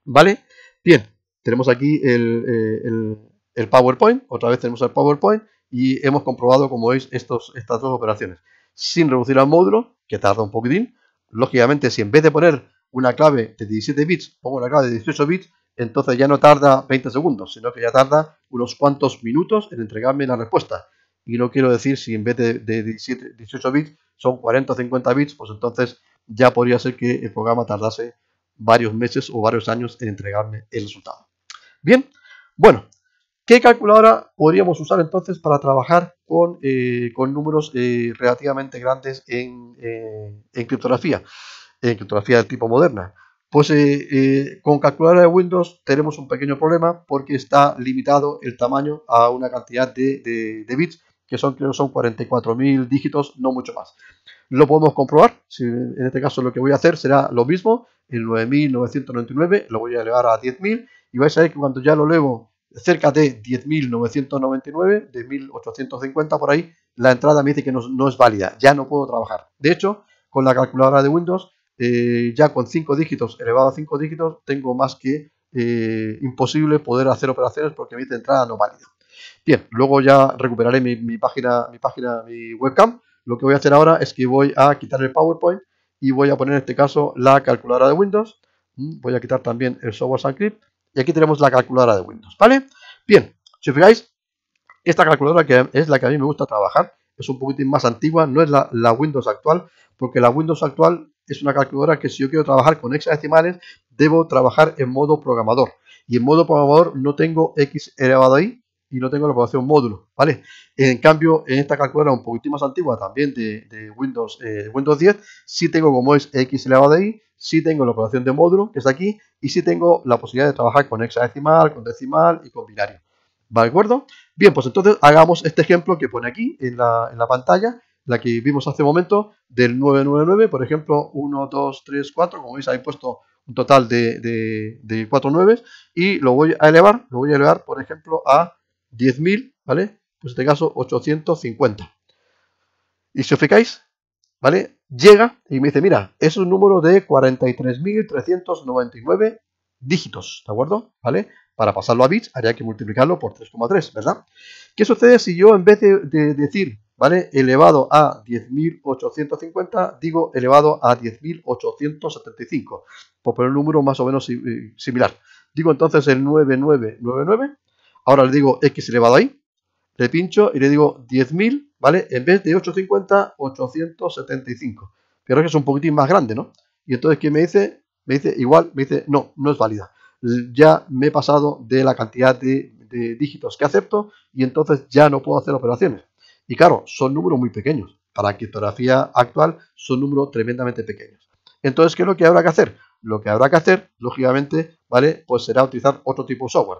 ¿Vale? Bien, tenemos aquí el, el, el PowerPoint, otra vez tenemos el PowerPoint, y hemos comprobado como veis estos, estas dos operaciones. Sin reducir al módulo, que tarda un poquitín, lógicamente si en vez de poner una clave de 17 bits, pongo una clave de 18 bits, entonces ya no tarda 20 segundos, sino que ya tarda unos cuantos minutos en entregarme la respuesta. Y no quiero decir si en vez de, 18 bits son 40 o 50 bits, pues entonces ya podría ser que el programa tardase varios meses o varios años en entregarme el resultado. Bien, bueno, ¿Qué calculadora podríamos usar entonces para trabajar con, eh, números eh, relativamente grandes eh, en, criptografía? En criptografía del tipo moderna. Pues con calculadora de Windows tenemos un pequeño problema porque está limitado el tamaño a una cantidad de, bits que son son 44.000 dígitos, no mucho más. Lo podemos comprobar, en este caso lo que voy a hacer será lo mismo, el 9.999 lo voy a elevar a 10.000 y vais a ver que cuando ya lo elevo cerca de 10.999, 1850 por ahí, la entrada me dice que no, no, es válida, ya no puedo trabajar. De hecho, con la calculadora de Windows, eh, ya con 5 dígitos, elevado a 5 dígitos, tengo más que eh, imposible poder hacer operaciones porque me dice entrada no válida. Bien, luego ya recuperaré mi, página, mi página, mi webcam. Lo que voy a hacer ahora es que voy a quitar el PowerPoint y voy a poner en este caso la calculadora de Windows. Mm, voy a quitar también el software sanscript y aquí tenemos la calculadora de Windows, ¿vale? Bien, si os fijáis, esta calculadora que es la que a mí me gusta trabajar, es un poquitín más antigua, no es la, la Windows actual, porque la Windows actual es una calculadora que si yo quiero trabajar con hexadecimales, debo trabajar en modo programador. Y en modo programador no tengo X elevado ahí, y no tengo la operación módulo, ¿vale? En cambio, en esta calculadora un poquitín más antigua también de, Windows, eh, Windows 10, sí tengo como es X elevado de Y, sí tengo la operación de módulo, que está aquí, y sí tengo la posibilidad de trabajar con hexadecimal, con decimal y con binario. ¿Va de acuerdo? Bien, pues entonces hagamos este ejemplo que pone aquí en la, pantalla, la que vimos hace un momento, del 999, por ejemplo, 1, 2, 3, 4, como veis, ahí puesto un total de, de, de 4 y lo voy a elevar, lo voy a elevar, por ejemplo, a 10.000, ¿vale? Pues en este caso 850. Y si os fijáis, ¿vale? Llega y me dice, mira, es un número de 43.399 dígitos, ¿de acuerdo? ¿Vale? Para pasarlo a bits haría que multiplicarlo por 3,3, ¿verdad? ¿Qué sucede si yo en vez de, decir, ¿vale? Elevado a 10.850, digo elevado a 10.875, por poner un número más o menos eh, similar. Digo entonces el 9999, Ahora le digo x elevado ahí, le pincho y le digo 10.000, ¿vale? En vez de 850, 875. Pero es que es un poquitín más grande, ¿no? Y entonces, ¿qué me dice? Me dice igual, me dice, no, no es válida. Ya me he pasado de la cantidad de, de dígitos que acepto y entonces ya no puedo hacer operaciones. Y claro, son números muy pequeños. Para criptografía actual son números tremendamente pequeños. Entonces, ¿qué es lo que habrá que hacer? Lo que habrá que hacer, lógicamente, ¿vale? Pues será utilizar otro tipo de software.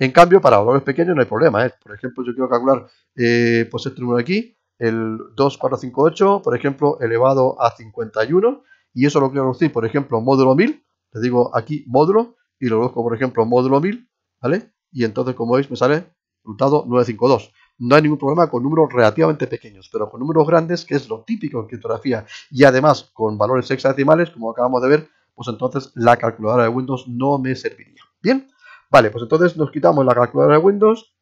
En cambio, para valores pequeños no hay problema. ¿eh? Por ejemplo, yo quiero calcular eh, pues este número aquí, el 2458, por ejemplo, elevado a 51, y eso lo quiero reducir, por ejemplo, módulo 1000, le digo aquí módulo, y lo reduzco, por ejemplo, módulo 1000, ¿vale? Y entonces, como veis, me sale resultado 952. No hay ningún problema con números relativamente pequeños, pero con números grandes, que es lo típico en criptografía, y además con valores hexadecimales, como acabamos de ver, pues entonces la calculadora de Windows no me serviría. Bien, Vale, pues entonces nos quitamos la calculadora de Windows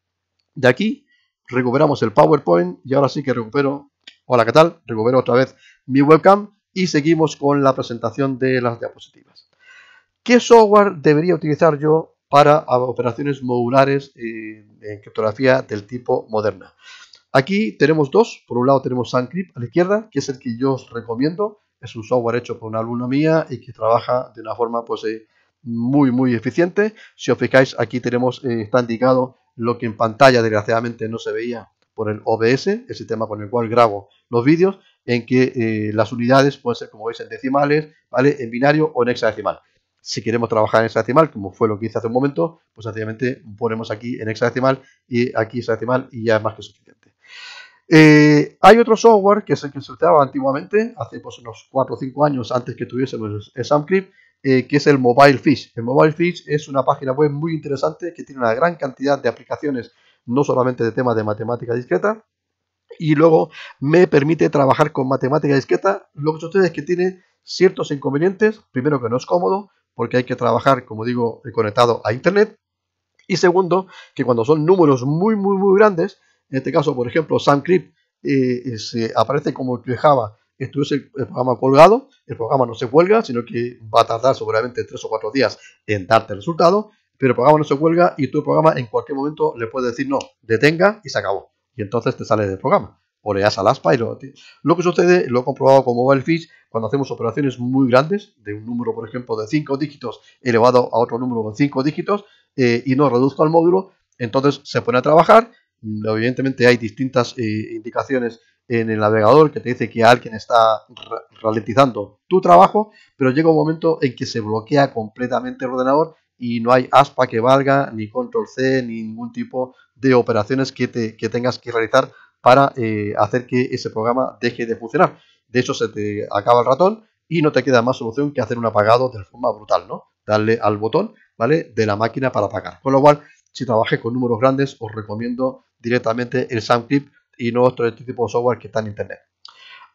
de aquí, recuperamos el PowerPoint y ahora sí que recupero, hola, ¿qué tal? Recupero otra vez mi webcam y seguimos con la presentación de las diapositivas. ¿Qué software debería utilizar yo para operaciones modulares eh, en criptografía del tipo moderna? Aquí tenemos dos, por un lado tenemos SunCrypt a la izquierda, que es el que yo os recomiendo, es un software hecho por una alumna mía y que trabaja de una forma pues eh, muy, muy eficiente. Si os fijáis, aquí tenemos, eh, está indicado lo que en pantalla desgraciadamente no se veía por el OBS, el sistema con el cual grabo los vídeos, en que eh, las unidades pueden ser, como veis, en decimales, ¿vale? En binario o en hexadecimal. Si queremos trabajar en hexadecimal, como fue lo que hice hace un momento, pues sencillamente ponemos aquí en hexadecimal y aquí hexadecimal y ya es más que suficiente. Eh, hay otro software que es el que se usaba antiguamente, hace pues, unos 4 o 5 años antes que tuviésemos el SamClip, eh, que es el Mobile Fish. El Mobile Fish es una página web muy interesante que tiene una gran cantidad de aplicaciones, no solamente de temas de matemática discreta, y luego me permite trabajar con matemática discreta. Lo que ustedes es que tiene ciertos inconvenientes. Primero que no es cómodo, porque hay que trabajar, como digo, eh, conectado a Internet. Y segundo, que cuando son números muy, muy, muy grandes, en este caso, por ejemplo, Sanskrit eh, se aparece como que Java es el programa colgado, el programa no se cuelga, sino que va a tardar seguramente tres o cuatro días en darte el resultado, pero el programa no se cuelga y tu programa en cualquier momento le puede decir no, detenga y se acabó. Y entonces te sale del programa. O le das al aspa y lo... Lo que sucede, lo he comprobado con MobileFish, cuando hacemos operaciones muy grandes, de un número, por ejemplo, de 5 dígitos elevado a otro número de cinco dígitos, eh, y no reduzco al módulo, entonces se pone a trabajar. Mm, evidentemente hay distintas eh, indicaciones en el navegador que te dice que alguien está ralentizando tu trabajo, pero llega un momento en que se bloquea completamente el ordenador y no hay aspa que valga, ni control C, ni ningún tipo de operaciones que, te, que tengas que realizar para eh, hacer que ese programa deje de funcionar. De hecho, se te acaba el ratón y no te queda más solución que hacer un apagado de forma brutal, ¿no? Darle al botón, ¿vale? De la máquina para apagar. Con lo cual, si trabajes con números grandes, os recomiendo directamente el SoundClip y no de este tipo de software que está en internet.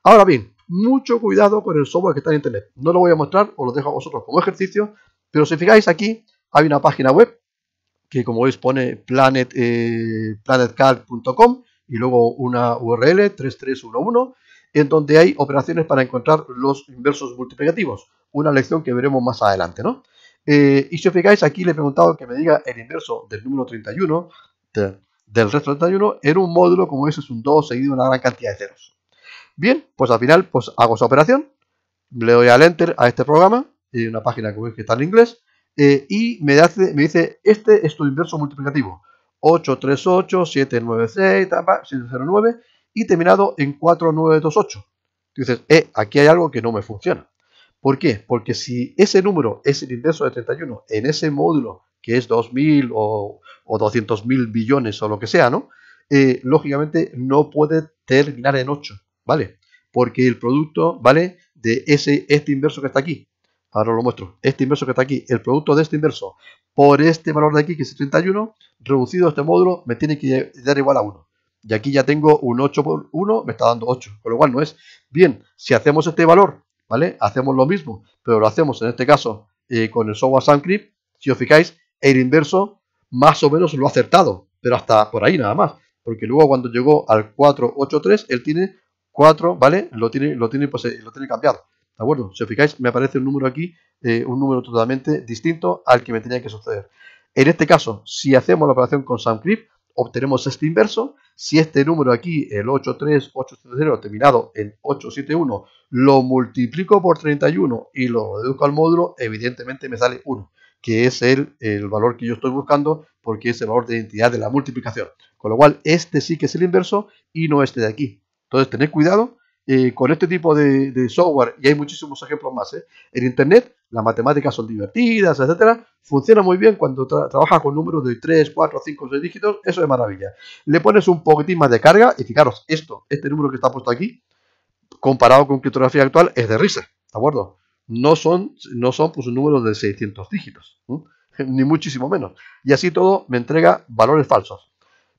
Ahora bien, mucho cuidado con el software que está en internet. No lo voy a mostrar, os lo dejo a vosotros como ejercicio, pero si fijáis aquí hay una página web que como veis pone planet, eh, y luego una URL 3311 en donde hay operaciones para encontrar los inversos multiplicativos, una lección que veremos más adelante, eh, y si os fijáis, aquí le he preguntado que me diga el inverso del número 31, del resto de 31 en un módulo como ese es un 2 seguido de una gran cantidad de ceros. Bien, pues al final pues hago esa operación, le doy al enter a este programa, hay una página que está en inglés, eh, y me, me dice, este es tu inverso multiplicativo, 838, 796, y terminado en 4928. Dices, eh, aquí hay algo que no me funciona. ¿Por qué? Porque si ese número es el inverso de 31 en ese módulo que es 2.000 o, 200.000 billones o lo que sea, ¿no? Eh, lógicamente no puede terminar en 8, ¿vale? Porque el producto, ¿vale? De ese, este inverso que está aquí, ahora lo muestro, este inverso que está aquí, el producto de este inverso por este valor de aquí, que es 31, reducido a este módulo, me tiene que dar igual a 1. Y aquí ya tengo un 8 por 1, me está dando 8, con lo cual no es. Bien, si hacemos este valor, ¿vale? Hacemos lo mismo, pero lo hacemos en este caso eh, con el software SunCrypt, si os fijáis, el inverso más o menos lo ha acertado, pero hasta por ahí nada más, porque luego cuando llegó al 483, él tiene 4, ¿vale? Lo tiene, lo tiene, pues, eh, lo tiene cambiado. ¿De acuerdo? Si os fijáis, me aparece un número aquí, eh, un número totalmente distinto al que me tenía que suceder. En este caso, si hacemos la operación con SamCrypt, obtenemos este inverso. Si este número aquí, el 83870, terminado en 871, lo multiplico por 31 y lo deduzco al módulo, evidentemente me sale 1 que es el, el valor que yo estoy buscando, porque es el valor de identidad de la multiplicación. Con lo cual, este sí que es el inverso y no este de aquí. Entonces, tened cuidado eh, con este tipo de, de, software, y hay muchísimos ejemplos más, ¿eh? en Internet las matemáticas son divertidas, etcétera, funciona muy bien cuando trabaja trabajas con números de 3, 4, 5, 6 dígitos, eso es maravilla. Le pones un poquitín más de carga, y fijaros, esto, este número que está puesto aquí, comparado con criptografía actual, es de risa, ¿de acuerdo? no son, no son pues, números de 600 dígitos, ni muchísimo menos. Y así todo me entrega valores falsos.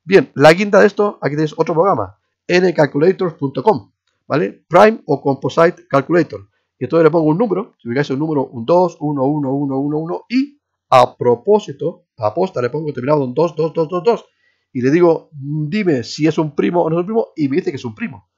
Bien, la quinta de esto, aquí tenéis otro programa, ncalculators.com, ¿vale? Prime o Composite Calculator. Y entonces le pongo un número, si un número, un 2, 1, 1, 1, 1, 1, y a propósito, aposta, le pongo determinado un 2, 2, 2, 2, 2, y le digo, mm, dime si es un primo o no es un primo, y me dice que es un primo.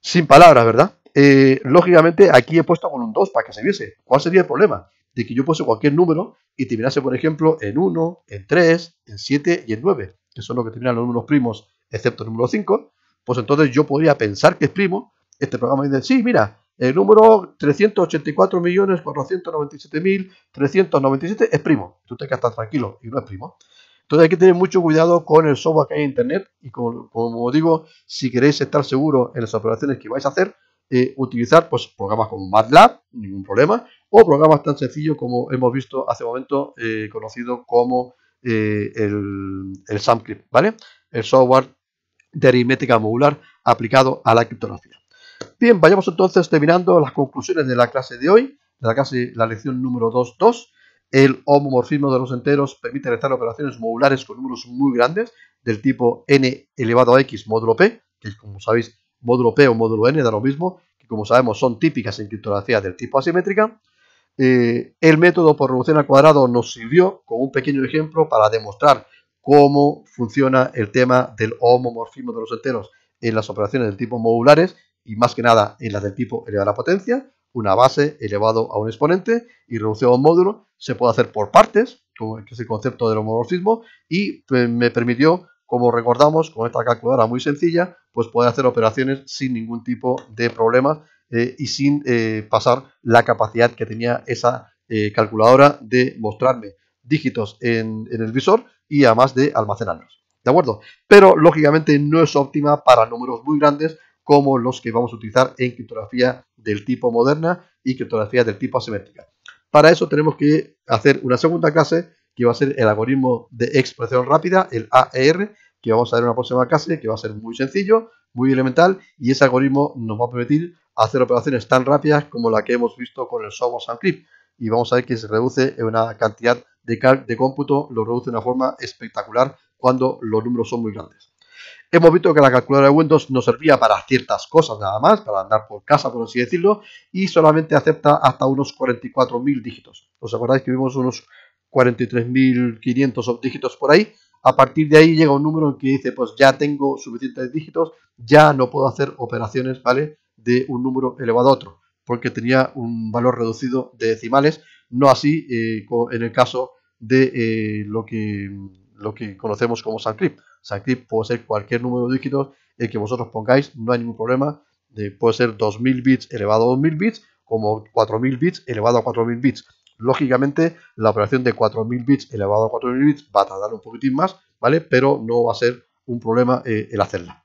Sin palabras, ¿verdad? Eh, lógicamente aquí he puesto con un 2 para que se viese. ¿Cuál sería el problema? De que yo puse cualquier número y terminase, por ejemplo, en 1, en 3, en 7 y en 9, que son los que terminan los números primos, excepto el número 5, pues entonces yo podría pensar que es primo. Este programa dice, sí, mira, el número 384.497.397 es primo. Tú te que estar tranquilo y no es primo. Entonces hay que tener mucho cuidado con el software que hay en Internet y como digo, si queréis estar seguros en las operaciones que vais a hacer, utilizar pues, programas como MATLAB, ningún problema, o programas tan sencillos como hemos visto hace un momento, eh, conocido como eh, el, el ¿vale? El software de aritmética modular aplicado a la criptografía. Bien, vayamos entonces terminando las conclusiones de la clase de hoy, de la clase, la lección número 2.2. El homomorfismo de los enteros permite realizar operaciones modulares con números muy grandes del tipo n elevado a x módulo p, que es como sabéis módulo P o módulo N, da lo mismo, que como sabemos son típicas en criptografía del tipo asimétrica. Eh, el método por reducción al cuadrado nos sirvió como un pequeño ejemplo para demostrar cómo funciona el tema del homomorfismo de los enteros en las operaciones del tipo modulares y más que nada en las del tipo elevada a la potencia, una base elevado a un exponente y reducido a un módulo, se puede hacer por partes, que es el concepto del homomorfismo, y eh, me permitió como recordamos, con esta calculadora muy sencilla, pues puede hacer operaciones sin ningún tipo de problemas eh, y sin eh, pasar la capacidad que tenía esa eh, calculadora de mostrarme dígitos en, en, el visor y además de almacenarlos. ¿De acuerdo? Pero lógicamente no es óptima para números muy grandes como los que vamos a utilizar en criptografía del tipo moderna y criptografía del tipo asimétrica. Para eso tenemos que hacer una segunda clase que va a ser el algoritmo de expresión rápida, el AER, que vamos a ver en una próxima clase, que va a ser muy sencillo, muy elemental, y ese algoritmo nos va a permitir hacer operaciones tan rápidas como la que hemos visto con el software SunClip. Y vamos a ver que se reduce en una cantidad de, de cómputo, lo reduce de una forma espectacular cuando los números son muy grandes. Hemos visto que la calculadora de Windows nos servía para ciertas cosas nada más, para andar por casa, por así decirlo, y solamente acepta hasta unos 44.000 dígitos. ¿Os acordáis que vimos unos 43.500 dígitos por ahí, a partir de ahí llega un número en que dice, pues ya tengo suficientes dígitos, ya no puedo hacer operaciones, ¿vale? De un número elevado a otro, porque tenía un valor reducido de decimales, no así eh, en el caso de eh, lo, que, lo que conocemos como SANCRIP. SANCRIP puede ser cualquier número de dígitos el que vosotros pongáis, no hay ningún problema, puede ser 2000 bits elevado a 2000 bits como 4000 bits elevado a 4000 bits Lógicamente, la operación de 4000 bits elevado a 4000 bits va a tardar un poquitín más, ¿vale? Pero no va a ser un problema eh, el hacerla.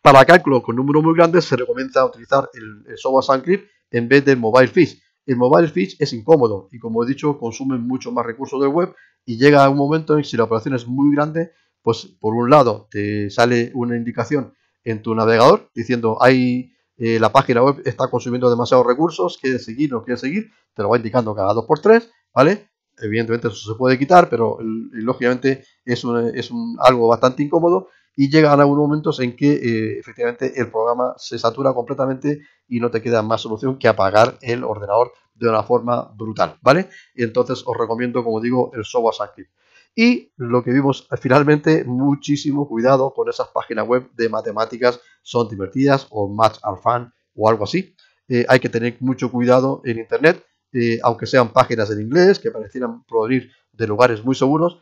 Para cálculos con números muy grandes se recomienda utilizar el, software SunCrypt en vez del Mobile Fish. El Mobile Fish es incómodo y como he dicho consume mucho más recursos del web y llega un momento en que si la operación es muy grande, pues por un lado te sale una indicación en tu navegador diciendo hay eh, la página web está consumiendo demasiados recursos, quiere seguir, no quiere seguir, te lo va indicando cada 2x3, ¿vale? Evidentemente eso se puede quitar, pero eh, lógicamente es, un, es algo bastante incómodo y llegan algunos momentos en que eh, efectivamente el programa se satura completamente y no te queda más solución que apagar el ordenador de una forma brutal, ¿vale? Y entonces os recomiendo, como digo, el software Sanskrit. Y lo que vimos eh, finalmente, muchísimo cuidado con esas páginas web de matemáticas son divertidas o match are fun o algo así. Eh, hay que tener mucho cuidado en internet, eh, aunque sean páginas en inglés que parecieran provenir de lugares muy seguros,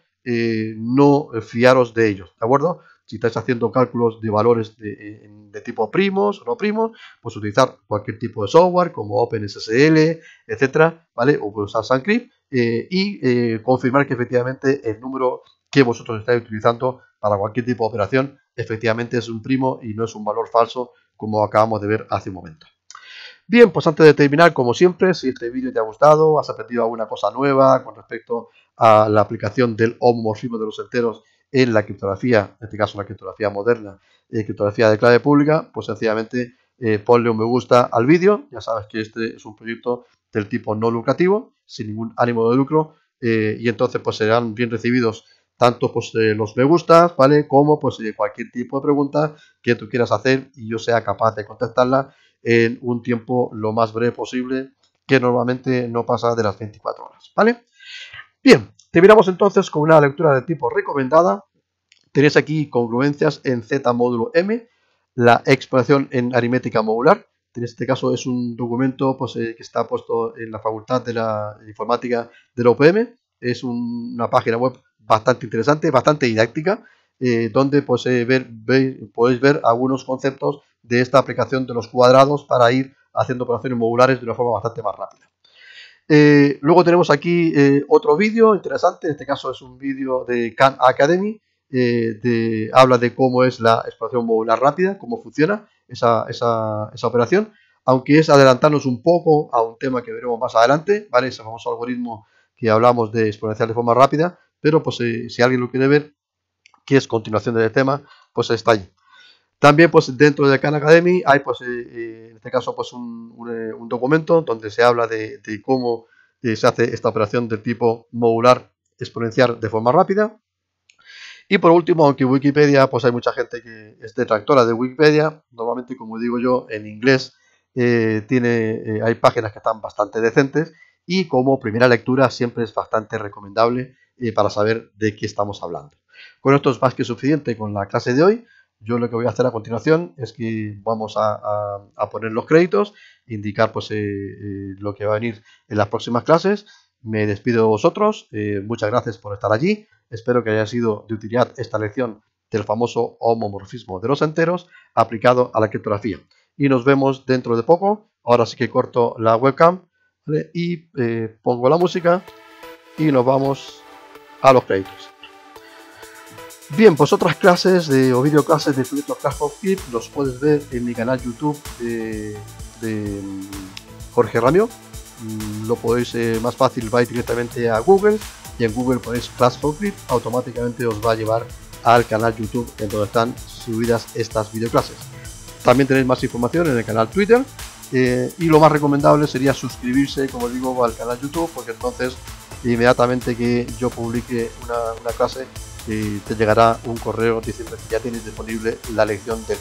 no fiaros de ellos, ¿de acuerdo? Si estáis haciendo cálculos de valores de, tipo primos o no primos, pues utilizar cualquier tipo de software como OpenSSL, etcétera, ¿vale? O usar pues SunCrypt eh, y eh, confirmar que efectivamente el número que vosotros estáis utilizando para cualquier tipo de operación efectivamente es un primo y no es un valor falso como acabamos de ver hace un momento. Bien, pues antes de terminar, como siempre, si este vídeo te ha gustado, has aprendido alguna cosa nueva con respecto a la aplicación del homomorfismo de los enteros en la criptografía, en este caso la criptografía moderna, eh, criptografía de clave pública, pues sencillamente ponle un me gusta al vídeo. Ya sabes que este es un proyecto del tipo no lucrativo sin ningún ánimo de lucro eh, y entonces pues serán bien recibidos tanto pues eh, los me gustas, ¿vale? Como pues eh, cualquier tipo de pregunta que tú quieras hacer y yo sea capaz de contestarla en un tiempo lo más breve posible, que normalmente no pasa de las 24 horas, ¿vale? Bien, terminamos entonces con una lectura de tipo recomendada. Tenéis aquí congruencias en Z módulo M, la exploración en aritmética modular, en este caso es un documento pues, eh, que está puesto en la Facultad de la Informática de la UPM. Es una página web bastante interesante, bastante didáctica, eh, donde pues, eh, podéis ver algunos conceptos de esta aplicación de los cuadrados para ir haciendo operaciones modulares de una forma bastante más rápida. luego tenemos aquí otro vídeo interesante, en este caso es un vídeo de Khan Academy, de, habla de cómo es la exploración modular rápida, cómo funciona, esa, operación, aunque es adelantarnos un poco a un tema que veremos más adelante, ¿vale? Ese famoso algoritmo que hablamos de exponencial de forma rápida, pero pues eh, si alguien lo quiere ver, que es continuación del tema, pues está ahí. También pues dentro de Khan Academy hay pues eh, eh, en este caso pues un, documento donde se habla de, cómo se hace esta operación del tipo modular exponencial de forma rápida. Y por último, aunque Wikipedia, pues hay mucha gente que es detractora de Wikipedia, normalmente, como digo yo, en inglés eh, tiene, eh, hay páginas que están bastante decentes y como primera lectura siempre es bastante recomendable eh, para saber de qué estamos hablando. Con esto es más que suficiente con la clase de hoy. Yo lo que voy a hacer a continuación es que vamos a, poner los créditos, indicar pues, lo que va a venir en las próximas clases me despido de vosotros, eh, muchas gracias por estar allí, espero que haya sido de utilidad esta lección del famoso homomorfismo de los enteros aplicado a la criptografía. Y nos vemos dentro de poco, ahora sí que corto la webcam y eh, pongo la música y nos vamos a los créditos. Bien, pues otras clases de, o videoclases de Proyecto Crash Clip los puedes ver en mi canal YouTube de, de mm, Jorge Ramio lo podéis eh, más fácil, vais directamente a Google y en Google podéis Class for automáticamente os va a llevar al canal YouTube en donde están subidas estas videoclases. También tenéis más información en el canal Twitter eh, y lo más recomendable sería suscribirse, como digo, al canal YouTube porque entonces inmediatamente que yo publique una, clase y eh, te llegará un correo diciendo que ya tienes disponible la lección de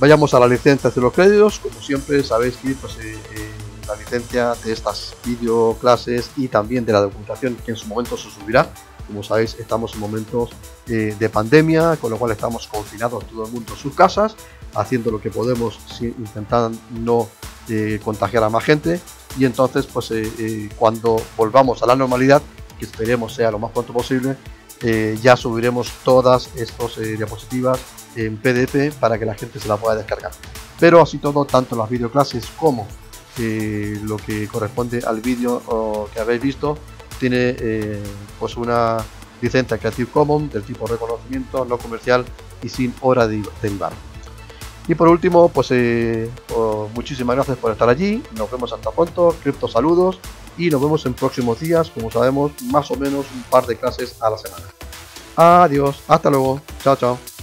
Vayamos a la licencia de los créditos, como siempre sabéis que pues, la licencia de estas videoclases y también de la documentación que en su momento se subirá. Como sabéis, estamos en momentos eh, de pandemia, con lo cual estamos confinados todo el mundo en sus casas, haciendo lo que podemos, si intentan no eh, contagiar a más gente. Y entonces, pues eh, cuando volvamos a la normalidad, que esperemos sea lo más pronto posible, ya subiremos todas estas diapositivas en PDF para que la gente se la pueda descargar. Pero así todo, tanto las videoclases como lo que corresponde al vídeo que habéis visto tiene eh, pues una licencia Creative Commons del tipo reconocimiento no comercial y sin hora de, Y por último, pues, eh, muchísimas gracias por estar allí, nos vemos hasta pronto, cripto saludos y nos vemos en próximos días, como sabemos, más o menos un par de clases a la semana. Adiós, hasta luego, chao chao.